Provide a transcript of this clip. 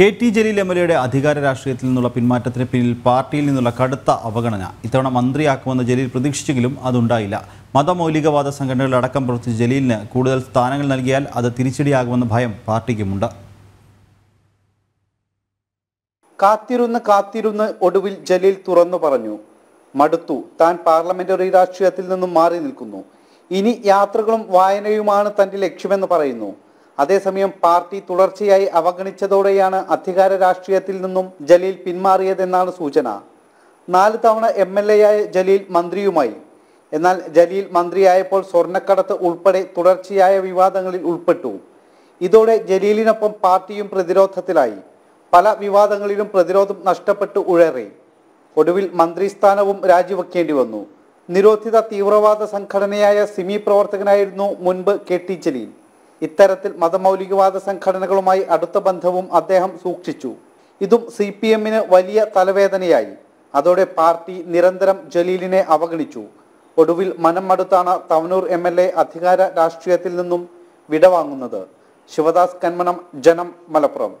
K T Jaleel M L എയുടെ അധികാര രാഷ്ട്രീയത്തിൽ നിന്നുള്ള പിന്മാറ്റത്തിന് പിന്നിൽ പാർട്ടിയിൽ നിന്നുള്ള കടുത്ത അവഗണന ഇത്തവണ മന്ത്രിയാക്കുമെന്ന് ജലീൽ പ്രതീക്ഷിച്ചെങ്കിലും അതുണ്ടായില്ല മതമൗലികവാദ സംഘടനകളടക്കം പ്രവർത്തിച്ച് ജലീലിന് കൂടുതൽ സ്ഥാനങ്ങൾ നൽകിയാൽ അത് തിരിച്ചടിയാകുമെന്ന ഭയം പാർട്ടിക്കുമുണ്ട് കാത്തിരുന്ന് കാത്തിരുന്ന് ഒടുവിൽ ജലീൽ തുറന്നു പറഞ്ഞു മടുത്തു താൻ പാർലമെന്ററി രാഷ്ട്രീയത്തിൽ നിന്നും മാറി നിൽക്കുന്നു ഇനി യാത്രകളും വായനയുമാണ് തന്റെ ലക്ഷ്യമെന്ന് പറയുന്നു അതേസമയം പാർട്ടി തുടർച്ചയായി അവഗണിച്ചതോടെയാണ് അധികാര രാഷ്ട്രീയത്തിൽ നിന്നും ജലീൽ പിന്മാറിയതെന്നാണ് സൂചന നാല് തവണ എം എൽ ആയ ജലീൽ മന്ത്രിയുമായി എന്നാൽ ജലീൽ മന്ത്രിയായപ്പോൾ സ്വർണ്ണക്കടത്ത് ഉൾപ്പെടെ തുടർച്ചയായ വിവാദങ്ങളിൽ ഉൾപ്പെട്ടു ഇതോടെ ജലീലിനൊപ്പം പാർട്ടിയും പ്രതിരോധത്തിലായി പല വിവാദങ്ങളിലും പ്രതിരോധം നഷ്ടപ്പെട്ട് ഉഴറി ഒടുവിൽ മന്ത്രിസ്ഥാനവും രാജിവെക്കേണ്ടി വന്നു നിരോധിത തീവ്രവാദ സംഘടനയായ സിമി പ്രവർത്തകനായിരുന്നു മുൻപ് കെ ടി ജലീൽ ഇത്തരത്തിൽ മതമൗലികവാദ സംഘടനകളുമായി അടുത്ത ബന്ധവും അദ്ദേഹം സൂക്ഷിച്ചു ഇതും സി പി എമ്മിന് വലിയ തലവേദനയായി അതോടെ പാർട്ടി നിരന്തരം ജലീലിനെ അവഗണിച്ചു ഒടുവിൽ മനം തവനൂർ എം എൽ എ അധികാര രാഷ്ട്രീയത്തിൽ നിന്നും വിടവാങ്ങുന്നത് ശിവദാസ് കന്മണം ജനം മലപ്പുറം